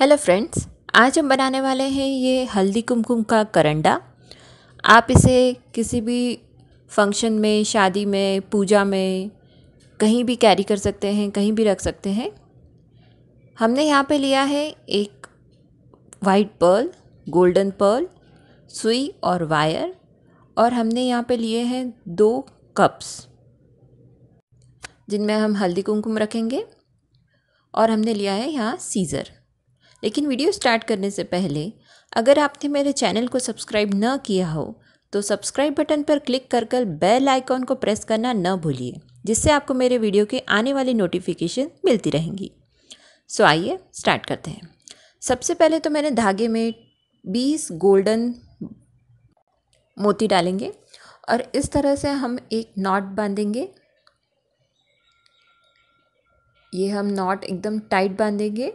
hello friends आज हम बनाने वाले हैं ये हल्दी कुमकुम का करंडा आप इसे किसी भी फंक्शन में शादी में पूजा में कहीं भी कैरी कर सकते हैं कहीं भी रख सकते हैं हमने यहाँ पे लिया है एक वाइट पर्ल गोल्डन पर्ल सुई और वायर और हमने यहाँ पे लिए हैं दो कप्स जिनमें हम हल्दी कुमकुम रखेंगे और हमने लिया है यहाँ सीज़र लेकिन वीडियो स्टार्ट करने से पहले अगर आपने मेरे चैनल को सब्सक्राइब न किया हो तो सब्सक्राइब बटन पर क्लिक कर कर बेल आइकॉन को प्रेस करना न भूलिए जिससे आपको मेरे वीडियो के आने वाली नोटिफिकेशन मिलती रहेंगी सो आइए स्टार्ट करते हैं सबसे पहले तो मैंने धागे में 20 गोल्डन मोती डालेंगे और इस तरह से हम एक नॉट बांधेंगे ये हम नॉट एकदम टाइट बांधेंगे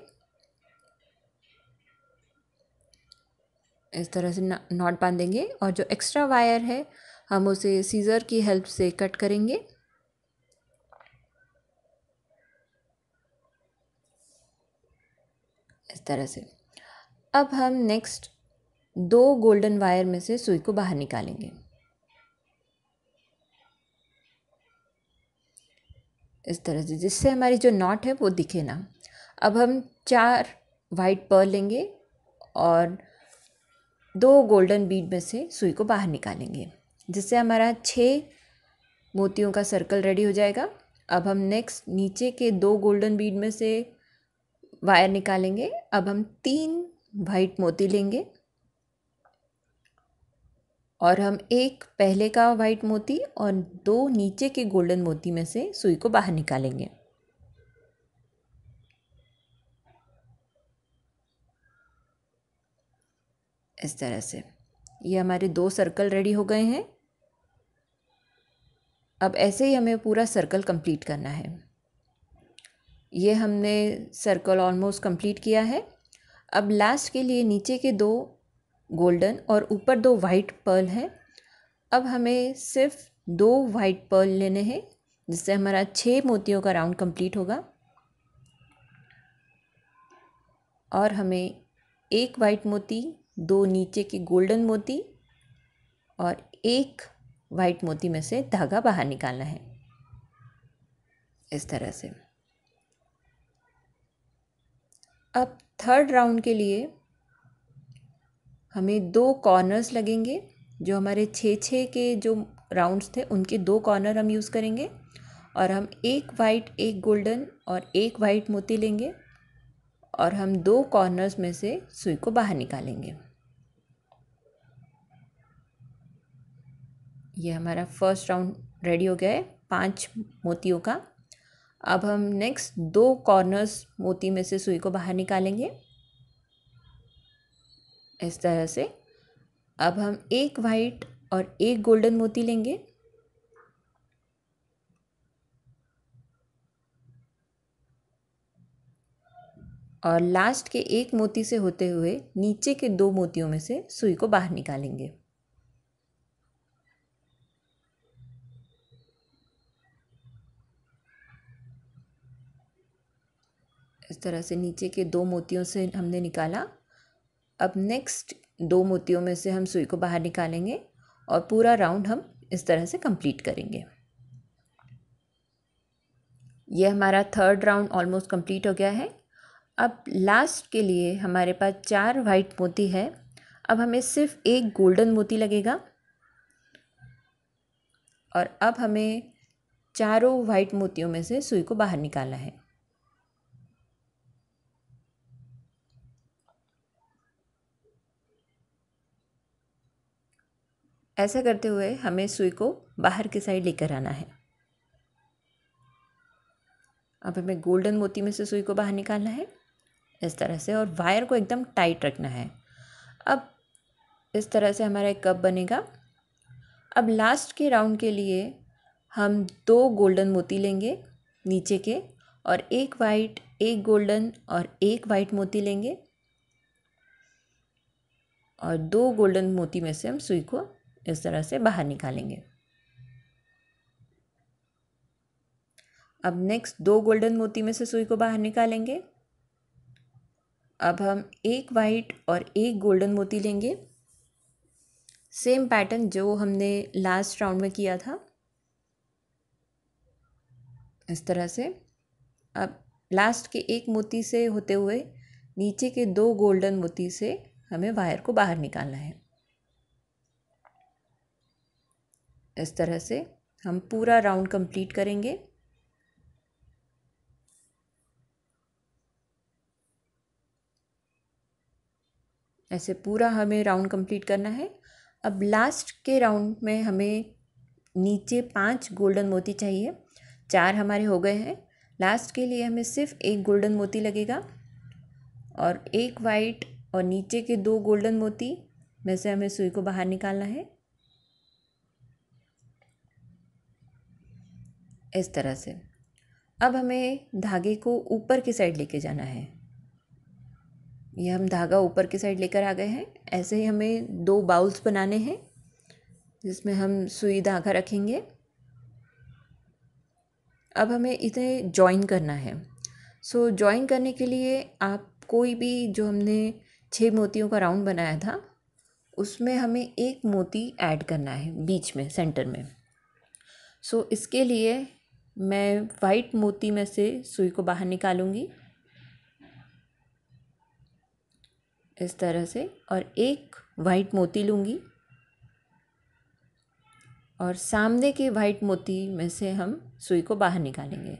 इस तरह से नॉट बांधेंगे और जो एक्स्ट्रा वायर है हम उसे सीज़र की हेल्प से कट करेंगे इस तरह से अब हम नेक्स्ट दो गोल्डन वायर में से सुई को बाहर निकालेंगे इस तरह से जिससे हमारी जो नॉट है वो दिखे ना अब हम चार वाइट पर्ल लेंगे और दो गोल्डन बीड में से सुई को बाहर निकालेंगे जिससे हमारा छः मोतियों का सर्कल रेडी हो जाएगा अब हम नेक्स्ट नीचे के दो गोल्डन बीड में से वायर निकालेंगे अब हम तीन वाइट मोती लेंगे और हम एक पहले का वाइट मोती और दो नीचे के गोल्डन मोती में से सुई को बाहर निकालेंगे इस तरह से ये हमारे दो सर्कल रेडी हो गए हैं अब ऐसे ही हमें पूरा सर्कल कंप्लीट करना है ये हमने सर्कल ऑलमोस्ट कंप्लीट किया है अब लास्ट के लिए नीचे के दो गोल्डन और ऊपर दो वाइट पर्ल हैं अब हमें सिर्फ दो वाइट पर्ल लेने हैं जिससे हमारा छः मोतियों का राउंड कंप्लीट होगा और हमें एक वाइट मोती दो नीचे की गोल्डन मोती और एक वाइट मोती में से धागा बाहर निकालना है इस तरह से अब थर्ड राउंड के लिए हमें दो कॉर्नर्स लगेंगे जो हमारे छः छः के जो राउंड्स थे उनके दो कॉर्नर हम यूज़ करेंगे और हम एक वाइट एक गोल्डन और एक वाइट मोती लेंगे और हम दो कॉर्नर्स में से सुई को बाहर निकालेंगे ये हमारा फर्स्ट राउंड रेडी हो गया है पांच मोतियों का अब हम नेक्स्ट दो कॉर्नर्स मोती में से सुई को बाहर निकालेंगे इस तरह से अब हम एक वाइट और एक गोल्डन मोती लेंगे और लास्ट के एक मोती से होते हुए नीचे के दो मोतियों में से सुई को बाहर निकालेंगे इस तरह से नीचे के दो मोतियों से हमने निकाला अब नेक्स्ट दो मोतियों में से हम सुई को बाहर निकालेंगे और पूरा राउंड हम इस तरह से कंप्लीट करेंगे यह हमारा थर्ड राउंड ऑलमोस्ट कंप्लीट हो गया है अब लास्ट के लिए हमारे पास चार वाइट मोती है अब हमें सिर्फ एक गोल्डन मोती लगेगा और अब हमें चारों वाइट मोतियों में से सुई को बाहर निकाला है ऐसा करते हुए हमें सुई को बाहर की साइड लेकर आना है अब हमें गोल्डन मोती में से सुई को बाहर निकालना है इस तरह से और वायर को एकदम टाइट रखना है अब इस तरह से हमारा एक कप बनेगा अब लास्ट के राउंड के लिए हम दो गोल्डन मोती लेंगे नीचे के और एक वाइट एक गोल्डन और एक वाइट मोती लेंगे और दो गोल्डन मोती में से हम सुई को इस तरह से बाहर निकालेंगे अब नेक्स्ट दो गोल्डन मोती में से सुई को बाहर निकालेंगे अब हम एक वाइट और एक गोल्डन मोती लेंगे सेम पैटर्न जो हमने लास्ट राउंड में किया था इस तरह से अब लास्ट के एक मोती से होते हुए नीचे के दो गोल्डन मोती से हमें वायर को बाहर निकालना है इस तरह से हम पूरा राउंड कंप्लीट करेंगे ऐसे पूरा हमें राउंड कंप्लीट करना है अब लास्ट के राउंड में हमें नीचे पांच गोल्डन मोती चाहिए चार हमारे हो गए हैं लास्ट के लिए हमें सिर्फ एक गोल्डन मोती लगेगा और एक वाइट और नीचे के दो गोल्डन मोती में से हमें सुई को बाहर निकालना है इस तरह से अब हमें धागे को ऊपर की साइड लेके जाना है ये हम धागा ऊपर की साइड लेकर आ गए हैं ऐसे ही हमें दो बाउल्स बनाने हैं जिसमें हम सुई धागा रखेंगे अब हमें इसे जॉइन करना है सो so, जॉइन करने के लिए आप कोई भी जो हमने छः मोतियों का राउंड बनाया था उसमें हमें एक मोती ऐड करना है बीच में सेंटर में सो so, इसके लिए मैं वाइट मोती में से सुई को बाहर निकालूंगी इस तरह से और एक वाइट मोती लूँगी और सामने के वाइट मोती में से हम सुई को बाहर निकालेंगे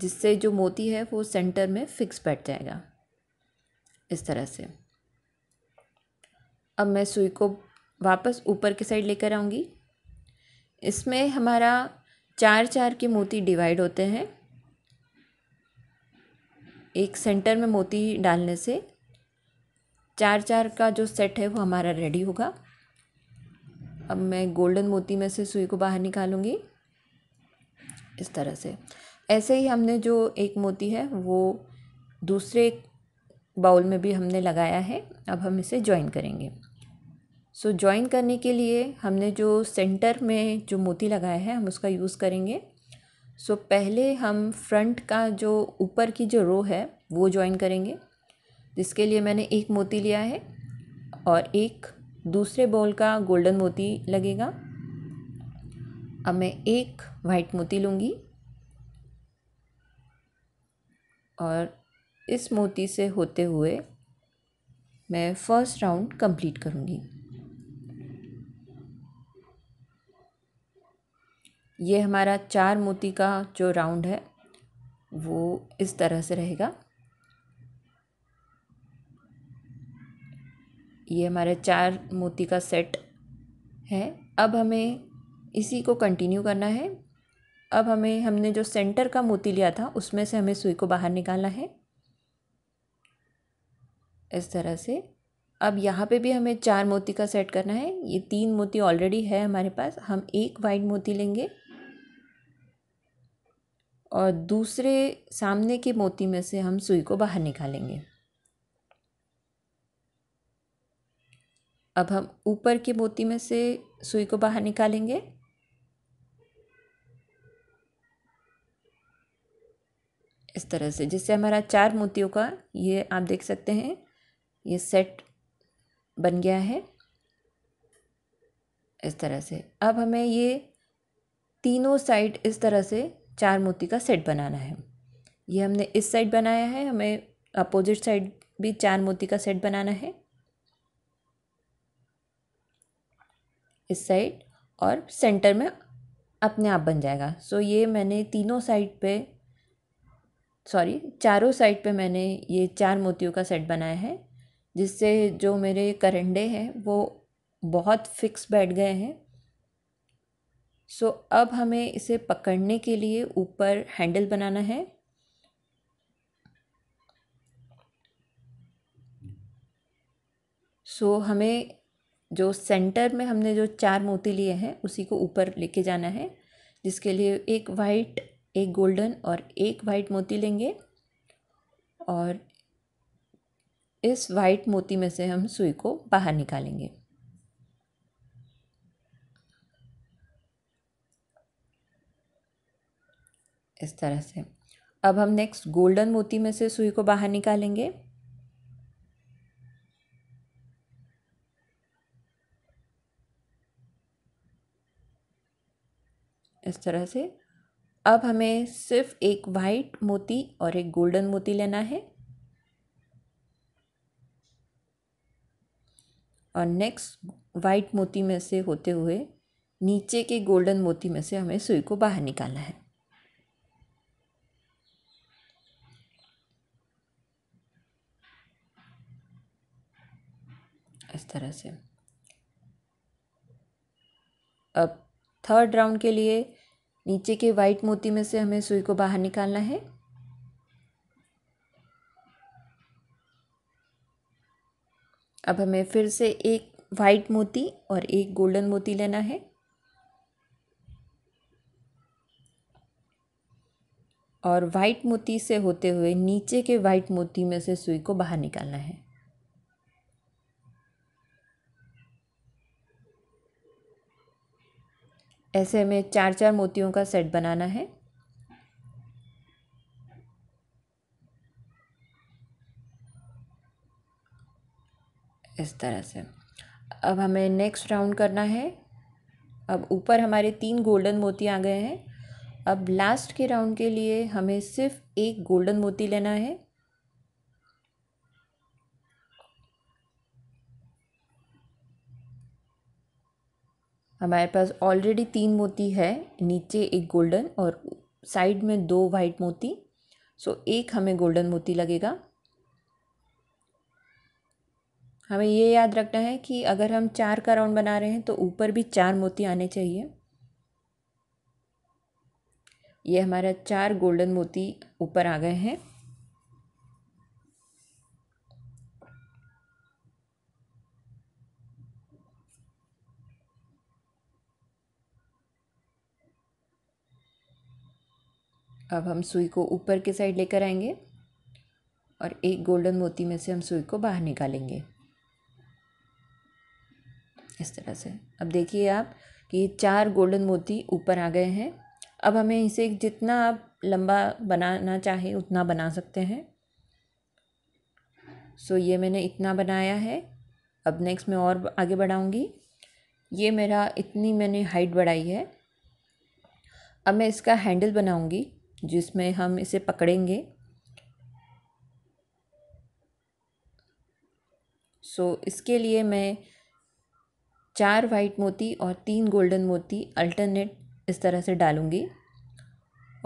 जिससे जो मोती है वो सेंटर में फिक्स बैठ जाएगा इस तरह से अब मैं सुई को वापस ऊपर की साइड लेकर आऊँगी इसमें हमारा चार चार के मोती डिवाइड होते हैं एक सेंटर में मोती डालने से चार चार का जो सेट है वो हमारा रेडी होगा अब मैं गोल्डन मोती में से सुई को बाहर निकालूंगी इस तरह से ऐसे ही हमने जो एक मोती है वो दूसरे बाउल में भी हमने लगाया है अब हम इसे ज्वाइन करेंगे सो so, ज्वाइन करने के लिए हमने जो सेंटर में जो मोती लगाया है हम उसका यूज़ करेंगे सो so, पहले हम फ्रंट का जो ऊपर की जो रो है वो ज्वाइन करेंगे जिसके लिए मैंने एक मोती लिया है और एक दूसरे बॉल का गोल्डन मोती लगेगा अब मैं एक वाइट मोती लूँगी और इस मोती से होते हुए मैं फर्स्ट राउंड कंप्लीट करूँगी ये हमारा चार मोती का जो राउंड है वो इस तरह से रहेगा ये हमारे चार मोती का सेट है अब हमें इसी को कंटिन्यू करना है अब हमें हमने जो सेंटर का मोती लिया था उसमें से हमें सुई को बाहर निकालना है इस तरह से अब यहाँ पे भी हमें चार मोती का सेट करना है ये तीन मोती ऑलरेडी है हमारे पास हम एक वाइट मोती लेंगे और दूसरे सामने के मोती में से हम सुई को बाहर निकालेंगे अब हम ऊपर की मोती में से सुई को बाहर निकालेंगे इस तरह से जिससे हमारा चार मोतियों का ये आप देख सकते हैं ये सेट बन गया है इस तरह से अब हमें ये तीनों साइड इस तरह से चार मोती का सेट बनाना है ये हमने इस साइड बनाया है हमें अपोजिट साइड भी चार मोती का सेट बनाना है इस साइड और सेंटर में अपने आप बन जाएगा सो so, ये मैंने तीनों साइड पे सॉरी चारों साइड पे मैंने ये चार मोतियों का सेट बनाया है जिससे जो मेरे करंडे हैं वो बहुत फिक्स बैठ गए हैं सो so, अब हमें इसे पकड़ने के लिए ऊपर हैंडल बनाना है सो so, हमें जो सेंटर में हमने जो चार मोती लिए हैं उसी को ऊपर लेके जाना है जिसके लिए एक वाइट एक गोल्डन और एक वाइट मोती लेंगे और इस वाइट मोती में से हम सुई को बाहर निकालेंगे इस तरह से अब हम नेक्स्ट गोल्डन मोती में से सुई को बाहर निकालेंगे इस तरह से अब हमें सिर्फ एक वाइट मोती और एक गोल्डन मोती लेना है और नेक्स्ट वाइट मोती में से होते हुए नीचे के गोल्डन मोती में से हमें सुई को बाहर निकालना है इस तरह से अब थर्ड राउंड के लिए नीचे के वाइट मोती में से हमें सुई को बाहर निकालना है अब हमें फिर से एक वाइट मोती और एक गोल्डन मोती लेना है और वाइट मोती से होते हुए नीचे के वाइट मोती में से सुई को बाहर निकालना है ऐसे हमें चार चार मोतियों का सेट बनाना है इस तरह से अब हमें नेक्स्ट राउंड करना है अब ऊपर हमारे तीन गोल्डन मोती आ गए हैं अब लास्ट के राउंड के लिए हमें सिर्फ एक गोल्डन मोती लेना है हमारे पास ऑलरेडी तीन मोती है नीचे एक गोल्डन और साइड में दो वाइट मोती सो एक हमें गोल्डन मोती लगेगा हमें ये याद रखना है कि अगर हम चार का राउंड बना रहे हैं तो ऊपर भी चार मोती आने चाहिए ये हमारा चार गोल्डन मोती ऊपर आ गए हैं अब हम सुई को ऊपर के साइड लेकर आएंगे और एक गोल्डन मोती में से हम सुई को बाहर निकालेंगे इस तरह से अब देखिए आप कि चार गोल्डन मोती ऊपर आ गए हैं अब हमें इसे जितना आप लंबा बनाना चाहे उतना बना सकते हैं सो ये मैंने इतना बनाया है अब नेक्स्ट मैं और आगे बढ़ाऊँगी ये मेरा इतनी मैंने हाइट बढ़ाई है अब मैं इसका हैंडल बनाऊँगी जिसमें हम इसे पकड़ेंगे सो so, इसके लिए मैं चार वाइट मोती और तीन गोल्डन मोती अल्टरनेट इस तरह से डालूँगी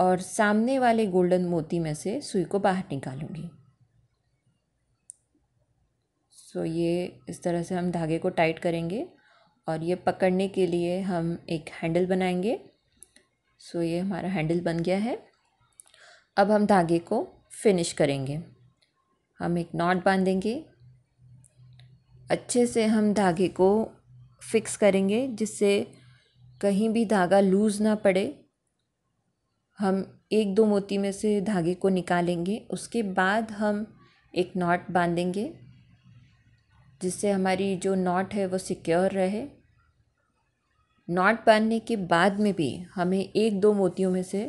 और सामने वाले गोल्डन मोती में से सुई को बाहर निकालूँगी सो so, ये इस तरह से हम धागे को टाइट करेंगे और ये पकड़ने के लिए हम एक हैंडल बनाएंगे सो so, ये हमारा हैंडल बन गया है अब हम धागे को फिनिश करेंगे हम एक नॉट बांधेंगे अच्छे से हम धागे को फिक्स करेंगे जिससे कहीं भी धागा लूज़ ना पड़े हम एक दो मोती में से धागे को निकालेंगे उसके बाद हम एक नॉट बांधेंगे जिससे हमारी जो नॉट है वो सिक्योर रहे नॉट बांधने के बाद में भी हमें एक दो मोतियों में से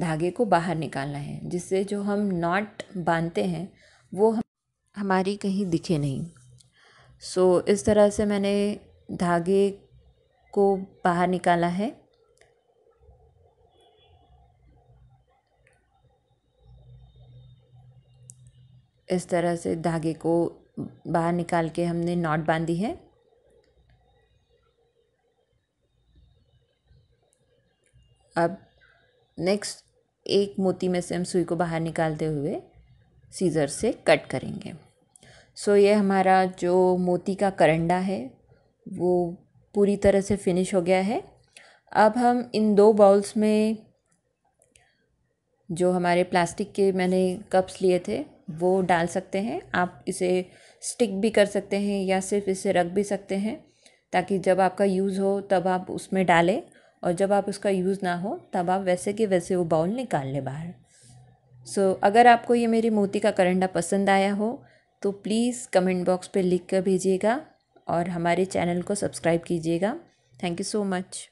धागे को बाहर निकालना है जिससे जो हम नॉट बांधते हैं वो हम हमारी कहीं दिखे नहीं सो so, इस तरह से मैंने धागे को बाहर निकाला है इस तरह से धागे को बाहर निकाल के हमने नॉट बांधी है अब नेक्स्ट एक मोती में से हम सुई को बाहर निकालते हुए सीज़र से कट करेंगे सो ये हमारा जो मोती का करंडा है वो पूरी तरह से फिनिश हो गया है अब हम इन दो बाउल्स में जो हमारे प्लास्टिक के मैंने कप्स लिए थे वो डाल सकते हैं आप इसे स्टिक भी कर सकते हैं या सिर्फ इसे रख भी सकते हैं ताकि जब आपका यूज़ हो तब आप उसमें डालें और जब आप उसका यूज़ ना हो तब आप वैसे के वैसे वो बाउल निकाल लें बाहर सो so, अगर आपको ये मेरी मोती का करंडा पसंद आया हो तो प्लीज़ कमेंट बॉक्स पे लिख कर भेजिएगा और हमारे चैनल को सब्सक्राइब कीजिएगा थैंक यू सो मच